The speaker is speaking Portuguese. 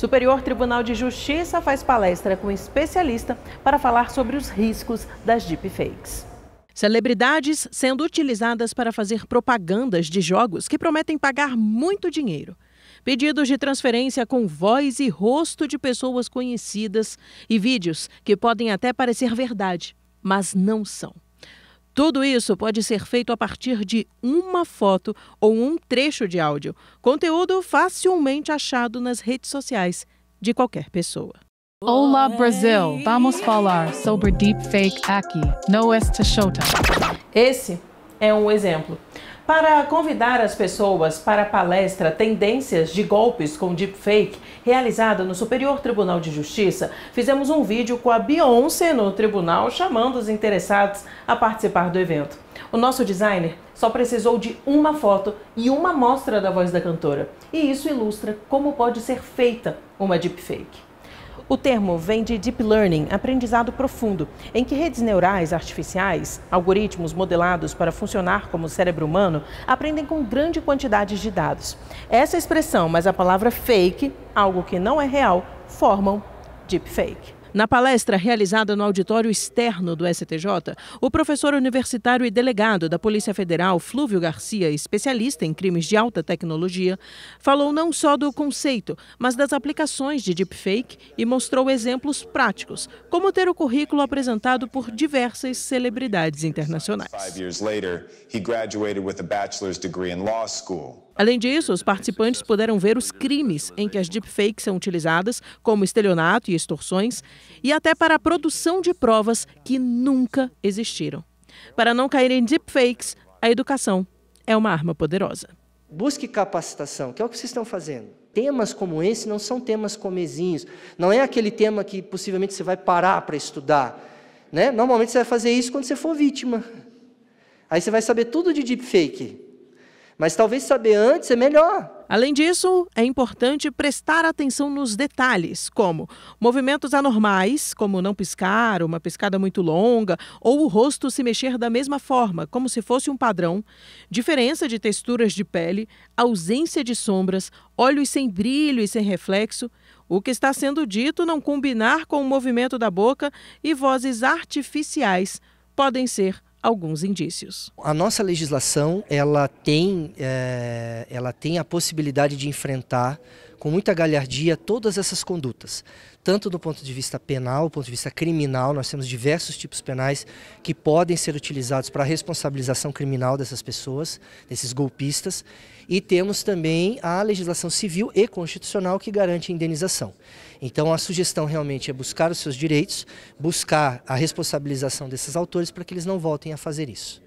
Superior Tribunal de Justiça faz palestra com especialista para falar sobre os riscos das deepfakes. Celebridades sendo utilizadas para fazer propagandas de jogos que prometem pagar muito dinheiro. Pedidos de transferência com voz e rosto de pessoas conhecidas e vídeos que podem até parecer verdade, mas não são. Tudo isso pode ser feito a partir de uma foto ou um trecho de áudio, conteúdo facilmente achado nas redes sociais de qualquer pessoa. Olá Brasil, vamos falar sobre deepfake aqui no Esta Showtime. Esse é um exemplo. Para convidar as pessoas para a palestra Tendências de Golpes com Deepfake, realizada no Superior Tribunal de Justiça, fizemos um vídeo com a Beyoncé no tribunal chamando os interessados a participar do evento. O nosso designer só precisou de uma foto e uma amostra da voz da cantora, e isso ilustra como pode ser feita uma deepfake. O termo vem de Deep Learning, aprendizado profundo, em que redes neurais artificiais, algoritmos modelados para funcionar como o cérebro humano, aprendem com grande quantidade de dados. Essa expressão, mas a palavra fake, algo que não é real, formam deepfake. Na palestra realizada no auditório externo do STJ, o professor universitário e delegado da Polícia Federal, Flúvio Garcia, especialista em crimes de alta tecnologia, falou não só do conceito, mas das aplicações de deepfake e mostrou exemplos práticos, como ter o currículo apresentado por diversas celebridades internacionais. bachelor's degree law school. Além disso, os participantes puderam ver os crimes em que as deepfakes são utilizadas, como estelionato e extorsões, e até para a produção de provas que nunca existiram. Para não cair em deepfakes, a educação é uma arma poderosa. Busque capacitação, que é o que vocês estão fazendo. Temas como esse não são temas comezinhos. Não é aquele tema que possivelmente você vai parar para estudar. Né? Normalmente você vai fazer isso quando você for vítima. Aí você vai saber tudo de deepfake. Mas talvez saber antes é melhor. Além disso, é importante prestar atenção nos detalhes, como movimentos anormais, como não piscar, uma piscada muito longa, ou o rosto se mexer da mesma forma, como se fosse um padrão, diferença de texturas de pele, ausência de sombras, olhos sem brilho e sem reflexo, o que está sendo dito não combinar com o movimento da boca e vozes artificiais podem ser alguns indícios. A nossa legislação ela tem, é, ela tem a possibilidade de enfrentar com muita galhardia todas essas condutas, tanto do ponto de vista penal, do ponto de vista criminal, nós temos diversos tipos penais que podem ser utilizados para a responsabilização criminal dessas pessoas, desses golpistas, e temos também a legislação civil e constitucional que garante a indenização. Então a sugestão realmente é buscar os seus direitos, buscar a responsabilização desses autores para que eles não voltem a fazer isso.